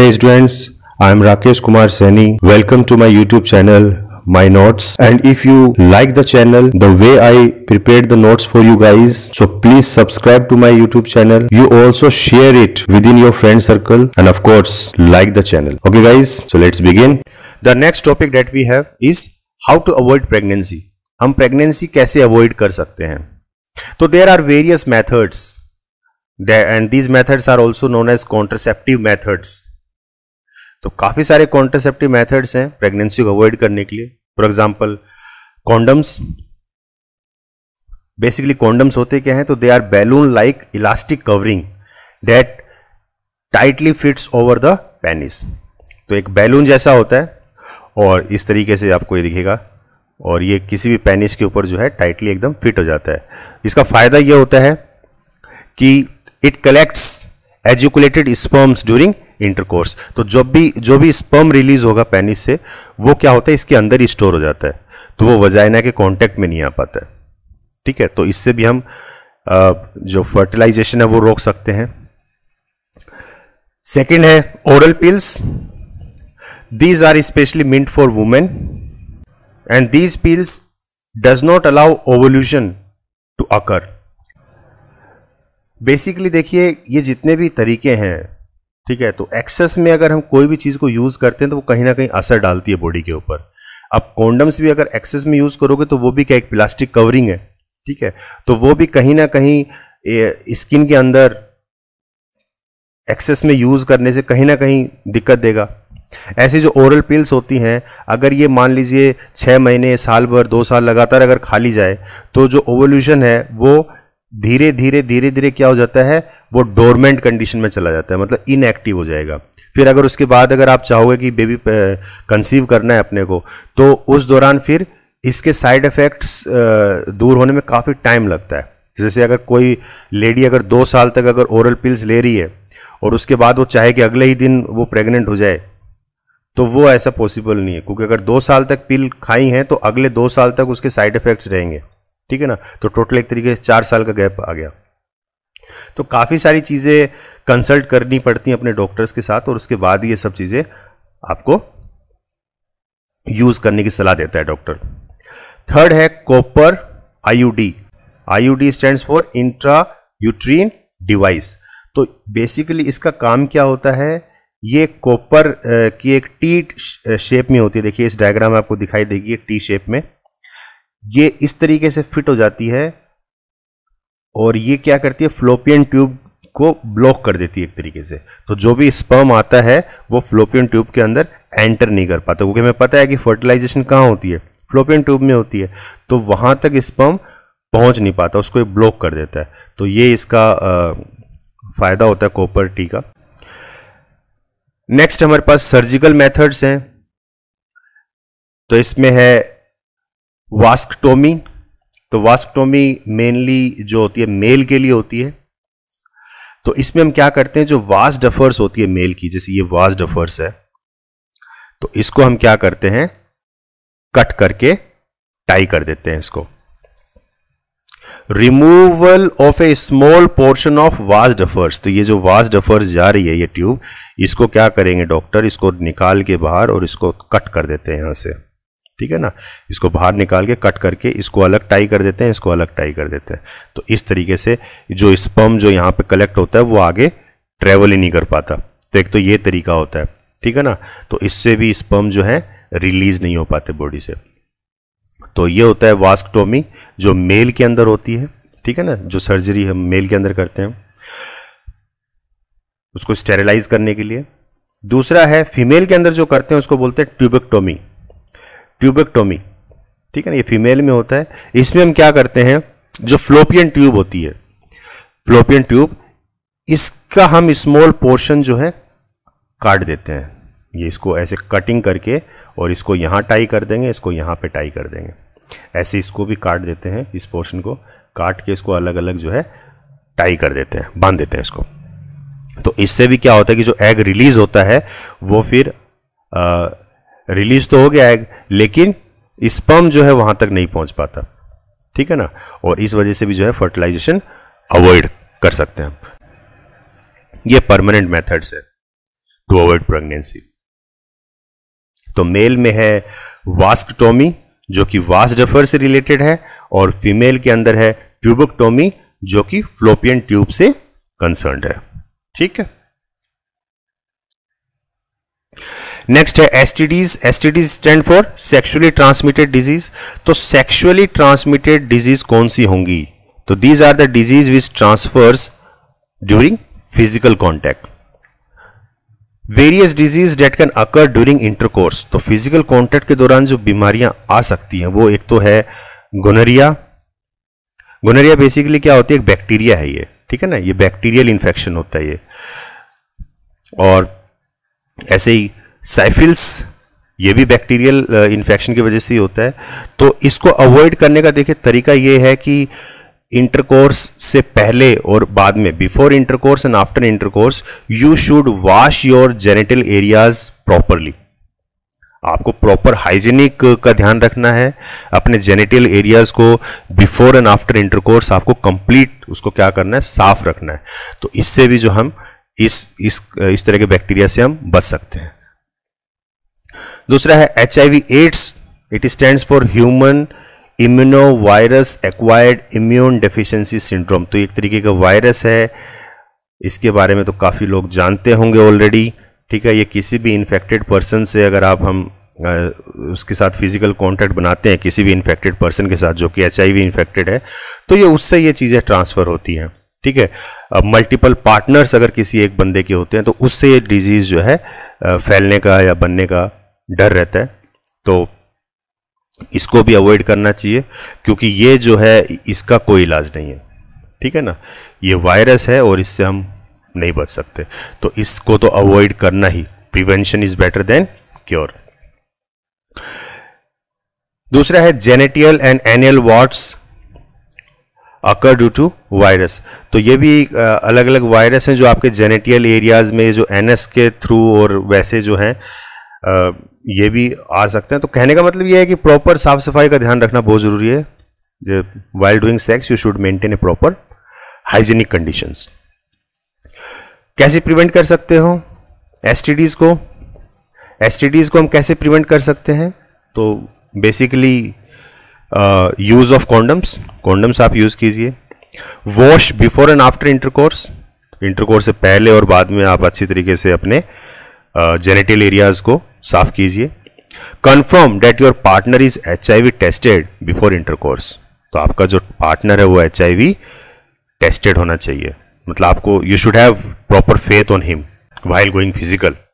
Hey students, I am Rakesh Kumar Saini. Welcome to my YouTube channel my notes and if you like the channel the way i prepared the notes for you guys so please subscribe to my youtube channel you also share it within your friend circle and of course like the channel okay guys so let's begin the next topic that we have is how to avoid pregnancy हम pregnancy कैसे avoid कर सकते हैं तो there are various methods and these methods are also known as contraceptive methods तो काफ़ी सारे contraceptive methods हैं प्रेगनेंसी को अवॉइड करने के लिए for example condoms basically condoms होते क्या हैं तो they are balloon like elastic covering that tightly fits over the penis तो एक बैलून जैसा होता है और इस तरीके से आपको ये दिखेगा और ये किसी भी पेनिस के ऊपर जो है टाइटली एकदम फिट हो जाता है इसका फ़ायदा यह होता है कि it collects ejaculated sperms during intercourse तो जब भी जो भी स्पर्म रिलीज होगा पेनिस से वो क्या होता है इसके अंदर ही स्टोर हो जाता है तो वो वजाइना के कांटेक्ट में नहीं आ पाता है ठीक है तो इससे भी हम जो फर्टिलाइजेशन है वो रोक सकते हैं सेकेंड है oral pills these are specially meant for women and these pills does not allow ovulation to occur basically देखिए ये जितने भी तरीके हैं ठीक है तो एक्सेस में अगर हम कोई भी चीज़ को यूज़ करते हैं तो वो कहीं ना कहीं असर डालती है बॉडी के ऊपर अब कॉन्डम्स भी अगर एक्सेस में यूज़ करोगे तो वो भी क्या एक प्लास्टिक कवरिंग है ठीक है तो वो भी कहीं ना कहीं स्किन के अंदर एक्सेस में यूज़ करने से कहीं ना कहीं दिक्कत देगा ऐसी जो ओरल पिल्स होती हैं अगर ये मान लीजिए छः महीने साल भर दो साल लगातार अगर खा ली जाए तो जो ओवोल्यूशन है वो धीरे धीरे धीरे धीरे क्या हो जाता है वो डोरमेंट कंडीशन में चला जाता है मतलब इनएक्टिव हो जाएगा फिर अगर उसके बाद अगर आप चाहोगे कि बेबी कंसीव करना है अपने को तो उस दौरान फिर इसके साइड इफ़ेक्ट्स दूर होने में काफ़ी टाइम लगता है जैसे अगर कोई लेडी अगर दो साल तक अगर ओरल पिल्स ले रही है और उसके बाद वो चाहे कि अगले ही दिन वो प्रेग्नेंट हो जाए तो वो ऐसा पॉसिबल नहीं है क्योंकि अगर दो साल तक पिल खाई हैं तो अगले दो साल तक उसके साइड इफ़ेक्ट्स रहेंगे ठीक है ना तो टोटल एक तरीके से चार साल का गैप आ गया तो काफ़ी सारी चीज़ें कंसल्ट करनी पड़ती हैं अपने डॉक्टर्स के साथ और उसके बाद ये सब चीज़ें आपको यूज़ करने की सलाह देता है डॉक्टर थर्ड है copper IUD IUD stands for intra uterine device तो बेसिकली इसका काम क्या होता है ये कॉपर की एक टी शेप में होती है देखिए इस डायग्राम में आपको दिखाई देगी टी शेप में ये इस तरीके से फिट हो जाती है और ये क्या करती है फ्लोपियन ट्यूब को ब्लॉक कर देती है एक तरीके से तो जो भी स्पर्म आता है वो फ्लोपियन ट्यूब के अंदर एंटर नहीं कर पाता क्योंकि हमें पता है कि फर्टिलाइजेशन कहाँ होती है फ्लोपियन ट्यूब में होती है तो वहां तक स्पर्म पहुंच नहीं पाता उसको ब्लॉक कर देता है तो ये इसका फ़ायदा होता है कॉपर टी का नेक्स्ट हमारे पास सर्जिकल मेथड्स हैं तो इसमें है वास्कटोमी तो वास्कटोमी मेनली जो होती है मेल के लिए होती है तो इसमें हम क्या करते हैं जो वास डफर्स होती है मेल की जैसे ये वास डफर्स है तो इसको हम क्या करते हैं कट करके टाई कर देते हैं इसको removal of a small portion of vas deferens तो ये जो वास डफर्स जा रही है ये ट्यूब इसको क्या करेंगे डॉक्टर इसको निकाल के बाहर और इसको कट कर देते हैं यहां से ठीक है ना इसको बाहर निकाल के कट करके इसको अलग टाई कर देते हैं इसको अलग टाई कर देते हैं तो इस तरीके से जो स्पम जो यहाँ पे कलेक्ट होता है वो आगे ट्रेवल ही नहीं कर पाता तो एक तो ये तरीका होता है ठीक है ना तो इससे भी स्पम जो है रिलीज नहीं हो पाते बॉडी से तो ये होता है वास्कटोमी जो मेल के अंदर होती है ठीक है ना जो सर्जरी हम मेल के अंदर करते हैं उसको स्टेरिलाइज करने के लिए दूसरा है फीमेल के अंदर जो करते हैं उसको बोलते हैं ट्यूबेक्टोमी ट्यूबेक्टोमी ठीक है ना ये फीमेल में होता है इसमें हम क्या करते हैं जो फ्लोपियन ट्यूब होती है फ्लोपियन ट्यूब इसका हम स्मॉल पोर्शन जो है काट देते हैं ये इसको ऐसे कटिंग करके और इसको यहाँ टाई कर देंगे इसको यहाँ पे टाई कर देंगे ऐसे इसको भी काट देते हैं इस पोर्शन को काट के इसको अलग अलग जो है टाई कर देते हैं बांध देते हैं इसको तो इससे भी क्या होता है कि जो एग रिलीज होता है वो फिर रिलीज तो हो गया एग लेकिन स्पर्म जो है वहां तक नहीं पहुंच पाता ठीक है ना और इस वजह से भी जो है फर्टिलाइजेशन अवॉइड कर सकते हैं ये परमानेंट मेथड्स है टू अवॉइड प्रेगनेंसी तो मेल में है वास्कटोमी जो कि वास डफर से रिलेटेड है और फीमेल के अंदर है ट्यूबोक्टोमी जो कि फ्लोपियन ट्यूब से कंसर्न है ठीक है नेक्स्ट है STDs STDs stand for sexually transmitted disease तो सेक्सुअली ट्रांसमिटेड डिजीज कौन सी होंगी तो these are the disease which transfers during physical contact various disease that can occur during intercourse तो फिजिकल कॉन्टैक्ट के दौरान जो बीमारियां आ सकती हैं वो एक तो है गोनरिया गोनरिया बेसिकली क्या होती है एक बैक्टीरिया है ये ठीक है ना ये बैक्टीरियल इन्फेक्शन होता है ये और ऐसे ही साइफिल्स ये भी बैक्टीरियल इन्फेक्शन uh, की वजह से ही होता है तो इसको अवॉइड करने का देखिए तरीका ये है कि इंटरकोर्स से पहले और बाद में before intercourse and after intercourse you should wash your genital areas properly आपको प्रॉपर हाइजीनिक का ध्यान रखना है अपने जेनेटल एरियाज को बिफोर एंड आफ्टर इंटरकोर्स आपको कंप्लीट उसको क्या करना है साफ रखना है तो इससे भी जो हम इस इस इस तरह के बैक्टीरिया से हम बच सकते हैं दूसरा है H I AIDS it stand for human immuno virus acquired immune deficiency syndrome तो एक तरीके का वायरस है इसके बारे में तो काफ़ी लोग जानते होंगे ऑलरेडी ठीक है ये किसी भी इन्फेक्टेड पर्सन से अगर आप हम आ, उसके साथ फिजिकल कांटेक्ट बनाते हैं किसी भी इन्फेक्टेड पर्सन के साथ जो कि एच इन्फेक्टेड है तो ये उससे ये चीज़ें ट्रांसफ़र होती हैं ठीक है मल्टीपल पार्टनर्स अगर किसी एक बंदे के होते हैं तो उससे ये डिजीज़ जो है फैलने का या बनने का डर रहता है तो इसको भी अवॉइड करना चाहिए क्योंकि ये जो है इसका कोई इलाज नहीं है ठीक है ना ये वायरस है और इससे हम नहीं बच सकते तो इसको तो अवॉइड करना ही prevention is better than cure दूसरा है genital and anal warts occur due to virus तो ये भी अलग अलग वायरस हैं जो आपके जेनेटियल एरियाज में जो एनएस के थ्रू और वैसे जो हैं ये भी आ सकते हैं तो कहने का मतलब ये है कि प्रॉपर साफ सफाई का ध्यान रखना बहुत ज़रूरी है जो while doing sex you should maintain a proper hygienic conditions कैसे प्रिवेंट कर सकते हो एस को एस को हम कैसे प्रिवेंट कर सकते हैं तो basically use of condoms condoms आप यूज़ कीजिए wash before and after intercourse intercourse से पहले और बाद में आप अच्छी तरीके से अपने जेनेटल एरियाज को साफ कीजिए confirm that your partner is H tested before intercourse तो आपका जो पार्टनर है वो एच टेस्टेड होना चाहिए मतलब आपको you should have proper faith on him while going physical